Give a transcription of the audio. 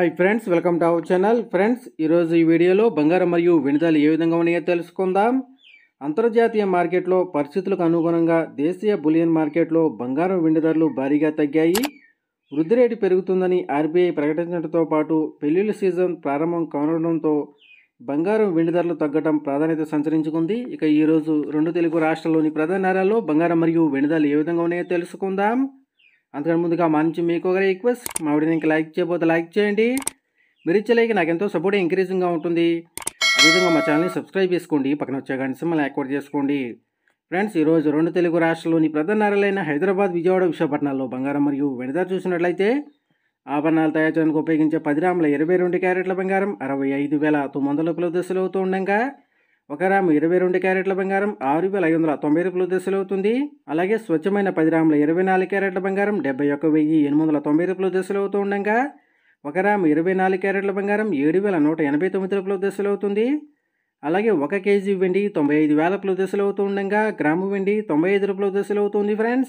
hi friends welcome to our channel friends ఈరోజు ఈ వీడియోలో బంగారం మరియు వినిదాలు ఏ విధంగా ఉన్నాయో తెలుసుకుందాం అంతర్జాతీయ మార్కెట్లో పరిస్థితులకు అనుగుణంగా దేశీయ బులియన్ మార్కెట్లో బంగారం వెండి ధరలు భారీగా తగ్గాయి వృద్ధి రేటు పెరుగుతుందని ఆర్బీఐ ప్రకటించడంతో పాటు పెళ్లిళ్ళ సీజన్ ప్రారంభం కానడంతో బంగారం వెండి ధరలు తగ్గడం ప్రాధాన్యత సంచరించుకుంది ఇక ఈరోజు రెండు తెలుగు రాష్ట్రాల్లోని ప్రధాన నగరాల్లో బంగారం మరియు వెండిదాలు ఏ విధంగా ఉన్నాయో తెలుసుకుందాం అంతకంటే ముందుగా మంచి మీకు ఒక రిక్వెస్ట్ మా వీడియో ఇంకా లైక్ చేయబోతే లైక్ చేయండి మీరు ఇచ్చేలాగే నాకు ఎంతో సపోర్ట్ ఎంకరేజింగ్గా ఉంటుంది అదేవిధంగా మా ఛానల్ని సబ్స్క్రైబ్ చేసుకోండి పక్కన వచ్చే కానీ సిమ్మల్ని యాక్టివేట్ చేసుకోండి ఫ్రెండ్స్ ఈరోజు రెండు తెలుగు రాష్ట్రాల్లోని ప్రధాన నగరాలైన హైదరాబాద్ విజయవాడ విశాఖపట్నాల్లో బంగారం మరియు వెనదారు చూసినట్లయితే ఆభరణాలు తయారు చేయడానికి ఉపయోగించే పది రాముల ఇరవై రెండు క్యారెట్ల బంగారం అరవై ఐదు వేల తొమ్మిది వందల కిలో దశలు అవుతూ ఉండగా ఒక రాము ఇరవై రెండు క్యారెట్ల బంగారం ఆరు వేల ఐదు వందల తొంభై రూపాయలు దశలు అవుతుంది అలాగే స్వచ్ఛమైన పది రాముల ఇరవై నాలుగు క్యారెట్ల బంగారం డెబ్బై ఒక వెయ్యి ఎనిమిది వందల తొంభై రూపాయలు దశలు అవుతూ ఉండగా ఒక రాము ఇరవై నాలుగు క్యారెట్ల బంగారం ఏడు వేల నూట ఎనభై తొమ్మిది రూపాయలు దశలు అవుతుంది అలాగే ఒక కేజీ వెండి తొంభై ఐదు వేల ప్లో దశలు అవుతూ ఉండగా గ్రాము వెండి తొంభై ఐదు రూపాయలు దశలు అవుతుంది ఫ్రెండ్స్